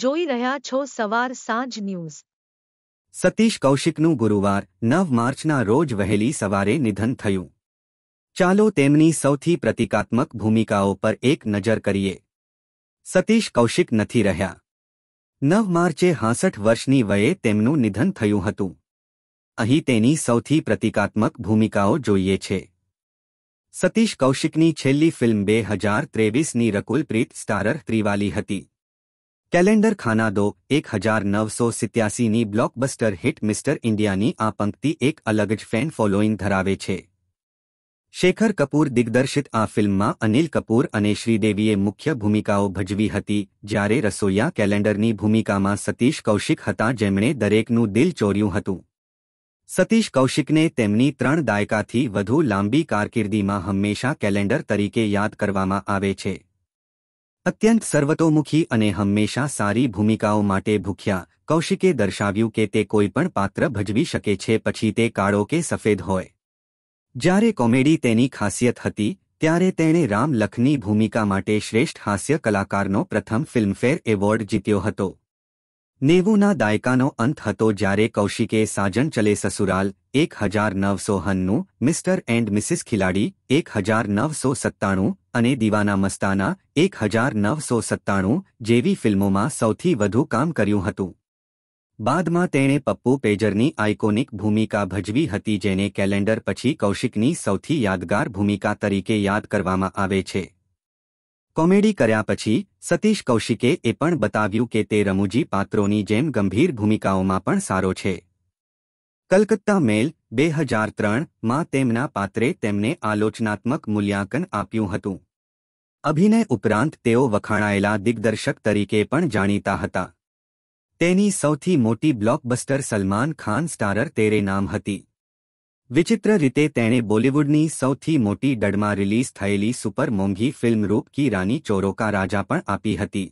જોઈ રહ્યા છો સવાર સાંજ ન્યૂઝ સતીશ કૌશિકનું ગુરુવાર નવ માર્ચના રોજ વહેલી સવારે નિધન થયું ચાલો તેમની સૌથી પ્રતિકાત્મક ભૂમિકાઓ પર એક નજર કરીએ સતીશ કૌશિક નથી રહ્યા નવ માર્ચે હાંસઠ વર્ષની વયે તેમનું નિધન થયું હતું અહીં તેની સૌથી પ્રતિકાત્મક ભૂમિકાઓ જોઈએ છે સતીશ કૌશિકની છેલ્લી ફિલ્મ બે હજાર ત્રેવીસની રકુલપ્રીત સ્ટારર ત્રિવાલી હતી કેલેન્ડર ખાના દો એક હજાર નવસો સિત્યાસીની બ્લોકબસ્ટર હિટ મિસ્ટર ઇન્ડિયાની આ પંક્તિ એક અલગ જ ફેન ફોલોઇંગ ધરાવે છે શેખર કપૂર દિગ્દર્શિત આ ફિલ્મમાં અનિલ કપૂર અને શ્રીદેવીએ મુખ્ય ભૂમિકાઓ ભજવી હતી જ્યારે રસોઈયા કેલેન્ડરની ભૂમિકામાં સતીશ કૌશિક હતા જેમણે દરેકનું દિલ ચોર્યું હતું સતીશ કૌશિકને તેમની ત્રણ દાયકાથી વધુ લાંબી કારકિર્દીમાં હંમેશા કેલેન્ડર તરીકે યાદ કરવામાં આવે છે અત્યંત સર્વતોમુખી અને હંમેશા સારી ભૂમિકાઓ માટે ભૂખ્યા કૌશિકે દર્શાવ્યું કે તે કોઈપણ પાત્ર ભજવી શકે છે પછી તે કાળો કે સફેદ હોય જ્યારે કોમેડી તેની ખાસિયત હતી ત્યારે તેણે રામ લખની ભૂમિકા માટે શ્રેષ્ઠ હાસ્ય કલાકારનો પ્રથમ ફિલ્મફેર એવોર્ડ જીત્યો હતો નેવુંના દાયકાનો અંત હતો જ્યારે કૌશિકે સાજન ચલે સસુરાલ એક હજાર નવસો હન્નું મિસ્ટર એન્ડ મિસિસ ખિલાડી એક હજાર નવસો સત્તાણું અને દીવાના મસ્તાના એક હજાર નવસો સત્તાણું જેવી ફિલ્મોમાં સૌથી વધુ કામ કર્યું હતું બાદમાં તેણે પપ્પુ પેજરની આઇકોનિક ભૂમિકા ભજવી હતી જેને કેલેન્ડર પછી કૌશિકની સૌથી યાદગાર ભૂમિકા તરીકે યાદ કરવામાં આવે છે કોમેડી કર્યા પછી સતીશ કૌશિકે એ પણ બતાવ્યું કે તે રમુજી પાત્રોની જેમ ગંભીર ભૂમિકાઓમાં પણ સારો છે કલકત્તા મેલ બે હજાર ત્રણમાં તેમના પાત્રે તેમને આલોચનાત્મક મૂલ્યાંકન આપ્યું હતું અભિનય ઉપરાંત તેઓ વખાણાયેલા દિગ્દર્શક તરીકે પણ જાણીતા હતા તેની સૌથી મોટી બ્લોકબસ્ટર સલમાન ખાન સ્ટારર તેરે નામ હતી વિચિત્ર રીતે તેણે બોલિવૂડની સૌથી મોટી ડડમાં રિલીઝ થયેલી સુપર મોંઘી ફિલ્મ રૂપ કી રાની ચોરોકા રાજા પણ આપી હતી